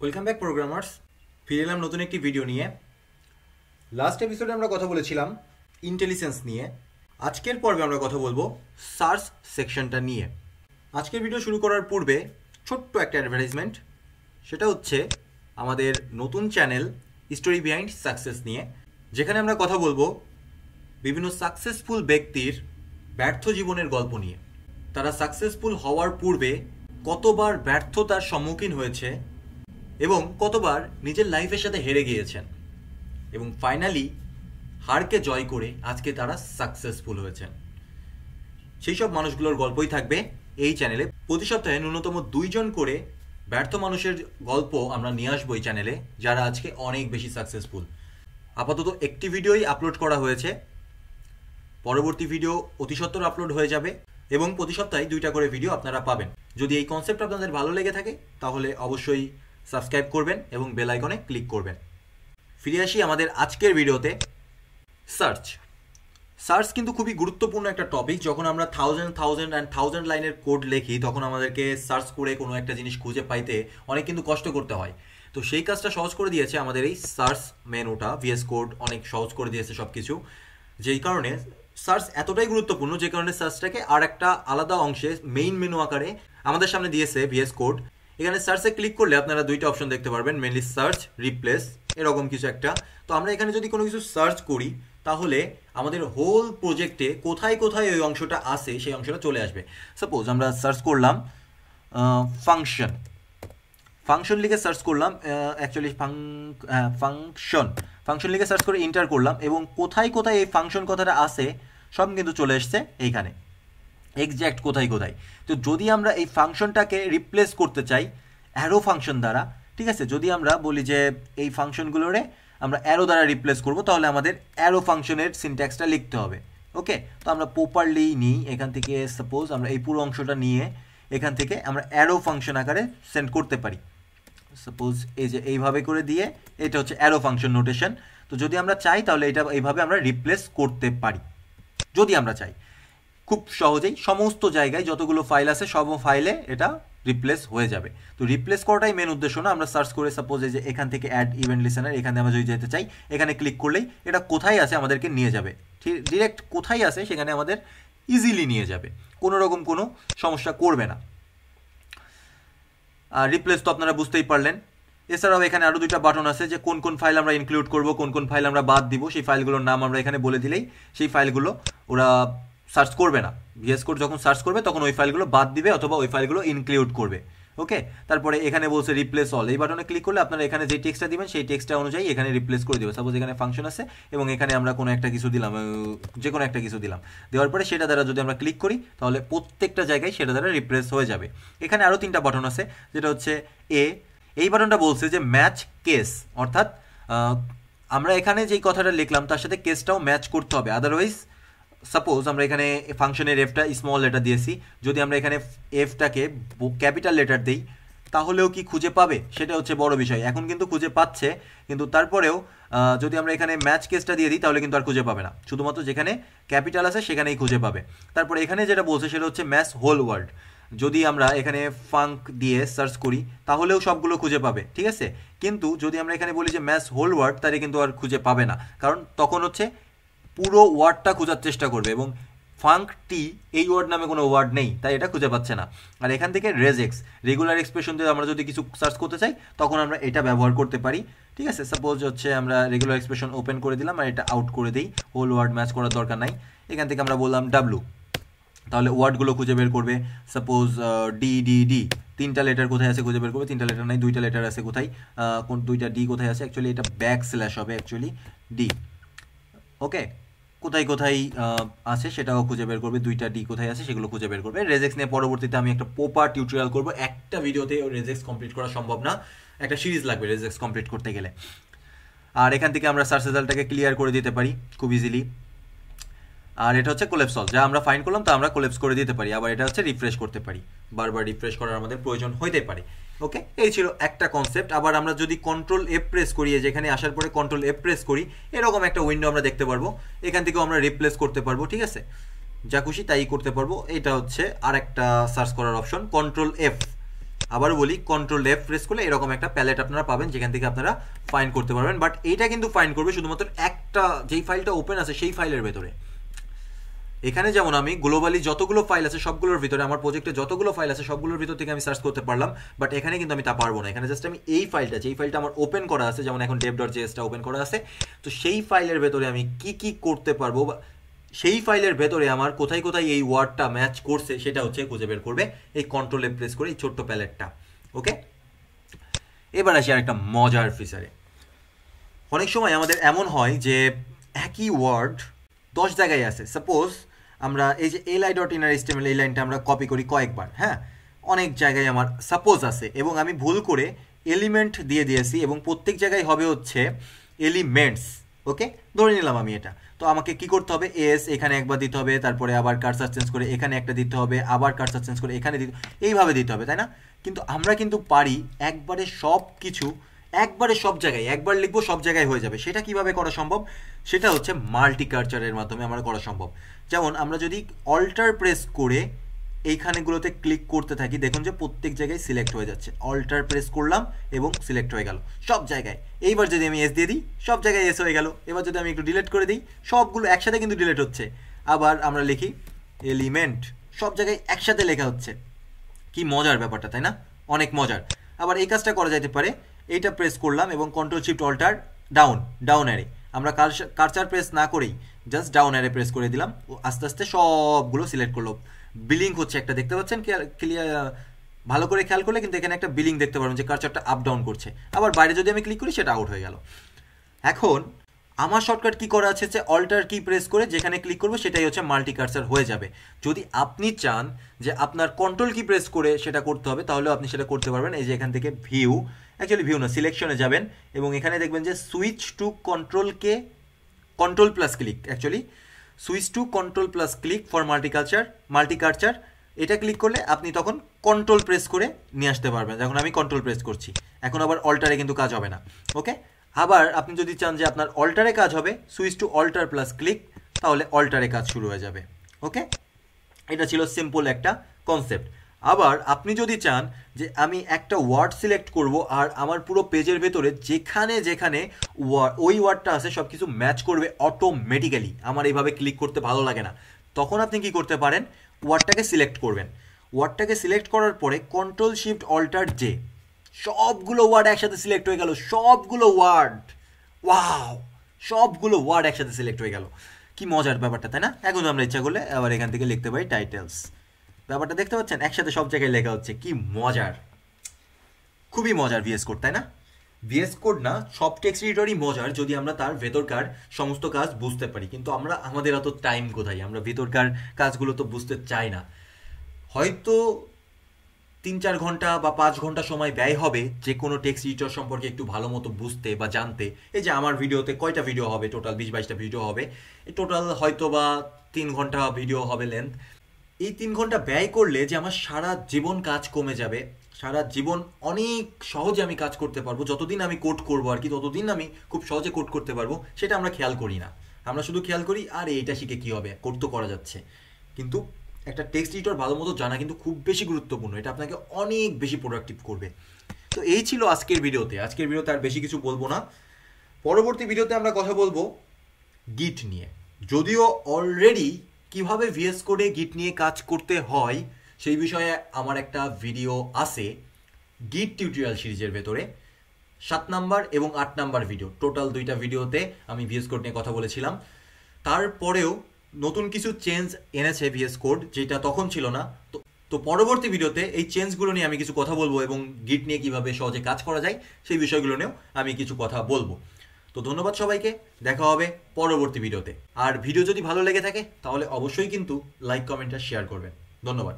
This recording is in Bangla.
ওয়েলকাম ব্যাক প্রোগ্রামার্স ফিরে এলাম নতুন একটি ভিডিও নিয়ে লাস্ট এপিসোডে আমরা কথা বলেছিলাম ইন্টেলিজেন্স নিয়ে আজকের পর্বে আমরা কথা বলবো সার্চ সেকশনটা নিয়ে আজকের ভিডিও শুরু করার পূর্বে ছোট্ট একটা অ্যাডভার্টাইজমেন্ট সেটা হচ্ছে আমাদের নতুন চ্যানেল স্টোরি বিহাইন্ড সাকসেস নিয়ে যেখানে আমরা কথা বলবো বিভিন্ন সাকসেসফুল ব্যক্তির ব্যর্থ জীবনের গল্প নিয়ে তারা সাকসেসফুল হওয়ার পূর্বে কতবার ব্যর্থতার সম্মুখীন হয়েছে এবং কতবার নিজের লাইফের সাথে হেরে গিয়েছেন এবং ফাইনালি হারকে জয় করে আজকে তারা সাকসেসফুল হয়েছেন সেই সব মানুষগুলোর গল্পই থাকবে এই চ্যানেলে প্রতি সপ্তাহে ন্যূনতম দুইজন করে ব্যর্থ মানুষের গল্প আমরা নিয়ে আসবো এই চ্যানেলে যারা আজকে অনেক বেশি সাকসেসফুল আপাতত একটি ভিডিওই আপলোড করা হয়েছে পরবর্তী ভিডিও অতি আপলোড হয়ে যাবে এবং প্রতি সপ্তাহে দুইটা করে ভিডিও আপনারা পাবেন যদি এই কনসেপ্ট আপনাদের ভালো লেগে থাকে তাহলে অবশ্যই সাবস্ক্রাইব করবেন এবং বেল আইকনে ক্লিক করবেন ফিরে আসি আমাদের আজকের ভিডিওতে সার্চ সার্চ কিন্তু খুবই গুরুত্বপূর্ণ একটা টপিক যখন আমরা থাউজেন্ড থাউজেন্ড অ্যান্ড থাউজেন্ড লাইনের কোড লেখি তখন আমাদেরকে সার্চ করে কোনো একটা জিনিস খুঁজে পাইতে অনেক কিন্তু কষ্ট করতে হয় তো সেই কাজটা সহজ করে দিয়েছে আমাদের এই সার্চ মেনুটা ভিএস কোড অনেক সহজ করে দিয়েছে সব কিছু যেই কারণে সার্চ এতটাই গুরুত্বপূর্ণ যে কারণে সার্চটাকে আর একটা আলাদা অংশে মেইন মেনু আকারে আমাদের সামনে দিয়েছে ভিএস কোড এখানে সার্চে ক্লিক করলে আপনারা দুইটা অপশন দেখতে পারবেন মেনলি সার্চ রিপ্লেস এরকম কিছু একটা তো আমরা এখানে যদি কোনো কিছু সার্চ করি তাহলে আমাদের হোল প্রজেক্টে কোথায় কোথায় ওই অংশটা আসে সেই অংশটা চলে আসবে সাপোজ আমরা সার্চ করলাম ফাংশন ফাংশন লিখে সার্চ করলাম অ্যাকচুয়ালি ফাংশন ফাংশন লিখে সার্চ করে ইন্টার করলাম এবং কোথায় কোথায় এই ফাংশন কথাটা আসে সব কিন্তু চলে এসছে এইখানে এক্স্যাক্ট কোথায় কোথায় তো যদি আমরা এই ফাংশনটাকে রিপ্লেস করতে চাই অ্যারো ফাংশন দ্বারা ঠিক আছে যদি আমরা বলি যে এই ফাংশনগুলোরে আমরা অ্যারো দ্বারা রিপ্লেস করব তাহলে আমাদের অ্যারো ফাংশনের সিনট্যাক্সটা লিখতে হবে ওকে তো আমরা প্রপারলি নিই এখান থেকে সাপোজ আমরা এই পুরো অংশটা নিয়ে এখান থেকে আমরা অ্যারো ফাংশন আকারে সেন্ড করতে পারি সাপোজ এই যে এইভাবে করে দিয়ে এটা হচ্ছে অ্যারো ফাংশন নোটেশন তো যদি আমরা চাই তাহলে এটা এইভাবে আমরা রিপ্লেস করতে পারি যদি আমরা চাই খুব সহজেই সমস্ত জায়গায় যতগুলো ফাইল আছে সব ফাইলে এটা রিপ্লেস হয়ে যাবে তো রিপ্লেস করাটাই মেন উদ্দেশ্য না আমরা সার্চ করে সাপোজ যে এখান থেকে অ্যাড ইভেন্ট লিসেনার এখানে আমরা যদি যেতে চাই এখানে ক্লিক করলেই এটা কোথায় আছে আমাদেরকে নিয়ে যাবে ঠিক ডিরেক্ট কোথায় আছে সেখানে আমাদের ইজিলি নিয়ে যাবে কোনো রকম কোনো সমস্যা করবে না আর রিপ্লেস তো আপনারা বুঝতেই পারলেন এছাড়াও এখানে আরও দুইটা বাটন আছে যে কোন কোন ফাইল আমরা ইনক্লুড করব কোন কোন ফাইল আমরা বাদ দিব সেই ফাইলগুলোর নাম আমরা এখানে বলে দিলেই সেই ফাইলগুলো ওরা সার্চ করবে না ভিএস কোড যখন সার্চ করবে তখন ওই ফাইলগুলো বাদ দিবে অথবা ওই ফাইলগুলো ইনক্লুড করবে ওকে তারপরে এখানে বলছে রিপ্লেস অল এই বাটনে ক্লিক করলে আপনারা এখানে যে টেক্সটটা দিবেন সেই টেক্সটটা অনুযায়ী এখানে রিপ্লেস করে দেবে সাপোজ এখানে ফাংশন আছে এবং এখানে আমরা কোনো একটা কিছু দিলাম যে কোনো একটা কিছু দিলাম দেওয়ার পরে সেটা দ্বারা যদি আমরা ক্লিক করি তাহলে প্রত্যেকটা জায়গায় সেটা দ্বারা রিপ্লেস হয়ে যাবে এখানে আরও তিনটা বাটন আছে যেটা হচ্ছে এ এই বাটনটা বলছে যে ম্যাচ কেস অর্থাৎ আমরা এখানে যেই কথাটা লিখলাম তার সাথে কেসটাও ম্যাচ করতে হবে আদারওয়াইজ সাপোজ আমরা এখানে ফাংশনের এফটা স্মল লেটার দিয়েছি যদি আমরা এখানে এফটাকে ক্যাপিটাল লেটার দিই তাহলেও কি খুঁজে পাবে সেটা হচ্ছে বড় বিষয় এখন কিন্তু খুঁজে পাচ্ছে কিন্তু তারপরেও যদি আমরা এখানে ম্যাচ কেসটা দিয়ে দিই তাহলে কিন্তু আর খুঁজে পাবে না শুধুমাত্র যেখানে ক্যাপিটাল আছে সেখানেই খুঁজে পাবে তারপর এখানে যেটা বলছে সেটা হচ্ছে ম্যাচ হোল ওয়ার্ল্ড যদি আমরা এখানে ফাঙ্ক দিয়ে সার্চ করি তাহলেও সবগুলো খুঁজে পাবে ঠিক আছে কিন্তু যদি আমরা এখানে বলি যে ম্যাচ হোল ওয়ার্ড তাহলে কিন্তু আর খুঁজে পাবে না কারণ তখন হচ্ছে পুরো ওয়ার্ডটা খোঁজার চেষ্টা করবে এবং ফাঙ্ক টি এই ওয়ার্ড নামে কোনো ওয়ার্ড নেই তাই এটা খুঁজে পাচ্ছে না আর এখান থেকে রেজেক্স রেগুলার এক্সপ্রেশন দিয়ে আমরা যদি কিছু সার্চ করতে চাই তখন আমরা এটা ব্যবহার করতে পারি ঠিক আছে সাপোজ হচ্ছে আমরা রেগুলার এক্সপ্রেশন ওপেন করে দিলাম আর এটা আউট করে দিই হোল ওয়ার্ড ম্যাচ করার দরকার নাই এখান থেকে আমরা বললাম ডাব্লু তাহলে ওয়ার্ডগুলো খুঁজে বের করবে সাপোজ ডি ডি ডি তিনটা লেটার কোথায় আছে খুঁজে বের করবে তিনটা লেটার নাই দুইটা লেটার আছে কোথায় কোন দুইটা ডি কোথায় আছে অ্যাকচুয়ালি এটা ব্যাক স্ল্যাশ হবে অ্যাকচুয়ালি ডি ওকে কোথায় কোথায় আছে সেটাও খুঁজে বের করবে দুইটা ডি কোথায় আছে সেগুলো খুঁজে বের করবে রেজেক্স নিয়ে পরবর্তীতে আমি একটা পোপার টিউটোরিয়াল করবো একটা ভিডিওতে রেজেক্স কমপ্লিট করা সম্ভব না একটা সিরিজ লাগবে রেজেক্স কমপ্লিট করতে গেলে আর এখান থেকে আমরা সার্চ রেজাল্টটাকে ক্লিয়ার করে দিতে পারি খুব ইজিলি আর এটা হচ্ছে কোলেপস যা আমরা ফাইন করলাম তা আমরা কোলেপস করে দিতে পারি আবার এটা হচ্ছে রিফ্রেশ করতে পারি বারবার রিফ্রেশ করার আমাদের প্রয়োজন হইতে পারে ওকে এই ছিল একটা কনসেপ্ট আবার আমরা যদি কন্ট্রোল এফ প্রেস করি যেখানে আসার পরে কন্ট্রোল এফ প্রেস করি এরকম একটা উইন্ডো আমরা দেখতে পারবো এখান থেকেও আমরা রিপ্লেস করতে পারবো ঠিক আছে যা খুশি তাই করতে পারবো এটা হচ্ছে আর একটা সার্চ করার অপশন কন্ট্রোল এফ আবার বলি কন্ট্রোল এফ প্রেস করলে এরকম একটা প্যালেট আপনারা পাবেন যেখান থেকে আপনারা ফাইন করতে পারবেন বাট এইটা কিন্তু ফাইন করবে শুধুমাত্র একটা যেই ফাইলটা ওপেন আছে সেই ফাইলের ভেতরে এখানে যেমন আমি গ্লোবালি যতগুলো ফাইল আছে সবগুলোর ভিতরে আমার প্রজেক্টে যতগুলো ফাইল আছে সবগুলোর ভিতর থেকে আমি সার্চ করতে পারলাম বাট এখানে কিন্তু আমি তা পারবো না এখানে জাস্ট আমি এই ফাইলটা যেই ফাইলটা আমার ওপেন করা আছে যেমন এখন ডেভ ডট জেএসটা ওপেন করা আছে তো সেই ফাইলের ভেতরে আমি কি কি করতে পারবো বা সেই ফাইলের ভেতরে আমার কোথায় কোথায় এই ওয়ার্ডটা ম্যাচ করছে সেটা হচ্ছে খুঁজে বের করবে এই কন্ট্রোলে প্রেস করে এই ছোট্ট প্যালেটটা ওকে এবার আসি আর একটা মজার ফিচারে অনেক সময় আমাদের এমন হয় যে একই ওয়ার্ড দশ জায়গায় আছে সাপোজ আমরা এই যে এলআই ডট ইনার এস্টিমেল এই লাইনটা আমরা কপি করি কয়েকবার হ্যাঁ অনেক জায়গায় আমার সাপোজ আছে এবং আমি ভুল করে এলিমেন্ট দিয়ে দিয়েছি এবং প্রত্যেক জায়গায় হবে হচ্ছে এলিমেন্টস ওকে ধরে নিলাম আমি এটা তো আমাকে কি করতে হবে এস এখানে একবার দিতে হবে তারপরে আবার কার্সার চেঞ্জ করে এখানে একটা দিতে হবে আবার কার্সার চেঞ্জ করে এখানে দিতে এইভাবে দিতে হবে তাই না কিন্তু আমরা কিন্তু পারি একবারে সব কিছু একবারে সব জায়গায় একবার লিখবো সব জায়গায় হয়ে যাবে সেটা কিভাবে করা সম্ভব সেটা হচ্ছে মাল্টিকালচারের মাধ্যমে আমরা করা সম্ভব যেমন আমরা যদি অল্টার প্রেস করে এইখানেগুলোতে ক্লিক করতে থাকি দেখুন যে প্রত্যেক জায়গায় সিলেক্ট হয়ে যাচ্ছে অল্টার প্রেস করলাম এবং সিলেক্ট হয়ে গেল সব জায়গায় এইবার যদি আমি এস দিয়ে দিই সব জায়গায় এস হয়ে গেল এবার যদি আমি একটু ডিলেট করে দিই সবগুলো একসাথে কিন্তু ডিলেট হচ্ছে আবার আমরা লিখি এলিমেন্ট সব জায়গায় একসাথে লেখা হচ্ছে কি মজার ব্যাপারটা তাই না অনেক মজার আবার এই কাজটা করা যেতে পারে এইটা প্রেস করলাম এবং control shift alter down down arrow আমরা কারচার প্রেস না করেই জাস্ট ডাউন অ্যারে প্রেস করে দিলাম ও আস্তে আস্তে সবগুলো সিলেক্ট করলো বিলিং হচ্ছে একটা দেখতে পাচ্ছেন ক্লিয়ার ভালো করে খেয়াল করলে কিন্তু এখানে একটা বিলিং দেখতে পারবেন যে কারচারটা আপ ডাউন করছে আবার বাইরে যদি আমি ক্লিক করি সেটা আউট হয়ে গেল এখন আমার শর্টকাট কি করা আছে যে অল্টার কি প্রেস করে যেখানে ক্লিক করবো সেটাই হচ্ছে মাল্টি কারচার হয়ে যাবে যদি আপনি চান যে আপনার কন্ট্রোল কি প্রেস করে সেটা করতে হবে তাহলেও আপনি সেটা করতে পারবেন এই যে এখান থেকে ভিউ অ্যাকচুয়ালি ভিউ না সিলেকশনে যাবেন এবং এখানে দেখবেন যে সুইচ টু কন্ট্রোলকে control plus click actually switch to control plus click for multi cursor multi cursor এটা ক্লিক করলে আপনি তখন কন্ট্রোল প্রেস করে নিয়ে আসতে পারবেন যখন আমি কন্ট্রোল প্রেস করছি এখন আবার অল্টারে কিন্তু কাজ হবে না ওকে আবার আপনি যদি চান যে আপনার অল্টারে কাজ হবে switch to alter plus click তাহলে অল্টারে কাজ শুরু হয়ে যাবে ওকে এটা ছিল সিম্পল একটা কনসেপ্ট আবার আপনি যদি চান যে আমি একটা ওয়ার্ড সিলেক্ট করব আর আমার পুরো পেজের ভেতরে যেখানে যেখানে ওই ওয়ার্ডটা আছে সব কিছু ম্যাচ করবে অটোমেটিক্যালি আমার এইভাবে ক্লিক করতে ভালো লাগে না তখন আপনি কি করতে পারেন ওয়ার্ডটাকে সিলেক্ট করবেন ওয়ার্ডটাকে সিলেক্ট করার পরে কন্ট্রোল শিফট অল্টার জে সবগুলো ওয়ার্ড একসাথে সিলেক্ট হয়ে গেল সবগুলো ওয়ার্ড ওয়াও সবগুলো ওয়ার্ড একসাথে সিলেক্ট হয়ে গেল কি মজার ব্যাপারটা তাই না এখন আমরা ইচ্ছা করলে আবার এখান থেকে লিখতে পারি টাইটেলস ব্যাপারটা দেখতে পাচ্ছেন একসাথে সব জায়গায় লেখা হচ্ছে কি মজার খুবই মজার ভিএস কোড তাই না ভিএস কোড না সব টেক্সট এডিটরই মজার যদি আমরা তার ভেতরকার সমস্ত কাজ বুঝতে পারি কিন্তু আমরা আমাদের অত টাইম কোথায় আমরা ভেতরকার কাজগুলো তো বুঝতে চাই না হয়তো তিন চার ঘন্টা বা পাঁচ ঘন্টা সময় ব্যয় হবে যে কোনো টেক্সট এডিটর সম্পর্কে একটু ভালো মতো বুঝতে বা জানতে এই যে আমার ভিডিওতে কয়টা ভিডিও হবে টোটাল বিশ বাইশটা ভিডিও হবে টোটাল হয়তো বা তিন ঘন্টা ভিডিও হবে লেন্থ এই তিন ঘন্টা ব্যয় করলে যে আমার সারা জীবন কাজ কমে যাবে সারা জীবন অনেক সহজে আমি কাজ করতে পারবো যতদিন আমি কোট করবো আর কি ততদিন আমি খুব সহজে কোট করতে পারবো সেটা আমরা খেয়াল করি না আমরা শুধু খেয়াল করি আর এইটা শিখে কী হবে কোট তো করা যাচ্ছে কিন্তু একটা টেক্সট এডিটর ভালো মতো জানা কিন্তু খুব বেশি গুরুত্বপূর্ণ এটা আপনাকে অনেক বেশি প্রোডাক্টিভ করবে তো এই ছিল আজকের ভিডিওতে আজকের ভিডিওতে আর বেশি কিছু বলবো না পরবর্তী ভিডিওতে আমরা কথা বলবো গিট নিয়ে যদিও অলরেডি কিভাবে ভিএস কোডে গিট নিয়ে কাজ করতে হয় সেই বিষয়ে আমার একটা ভিডিও আছে গিট টিউটোরিয়াল সিরিজের ভেতরে সাত নাম্বার এবং আট নাম্বার ভিডিও টোটাল দুইটা ভিডিওতে আমি ভিএস কোড নিয়ে কথা বলেছিলাম তারপরেও নতুন কিছু চেঞ্জ এনেছে ভিএস কোড যেটা তখন ছিল না তো তো পরবর্তী ভিডিওতে এই চেঞ্জগুলো নিয়ে আমি কিছু কথা বলবো এবং গিট নিয়ে কিভাবে সহজে কাজ করা যায় সেই বিষয়গুলো নিয়েও আমি কিছু কথা বলবো তো ধন্যবাদ সবাইকে দেখা হবে পরবর্তী ভিডিওতে আর ভিডিও যদি ভালো লেগে থাকে তাহলে অবশ্যই কিন্তু লাইক কমেন্ট আর শেয়ার করবেন ধন্যবাদ